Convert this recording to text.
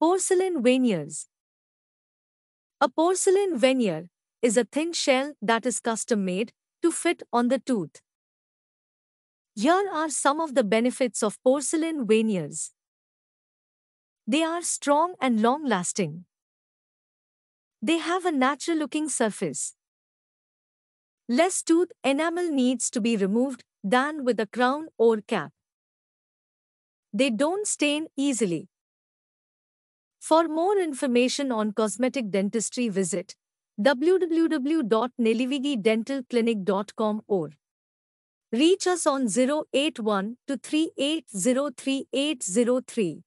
Porcelain veneers. A porcelain veneer is a thin shell that is custom made to fit on the tooth. Here are some of the benefits of porcelain veneers. They are strong and long lasting. They have a natural looking surface. Less tooth enamel needs to be removed than with a crown or cap. They don't stain easily. For more information on cosmetic dentistry, visit www.nelivigidentalclinic.com or reach us on 081 3803.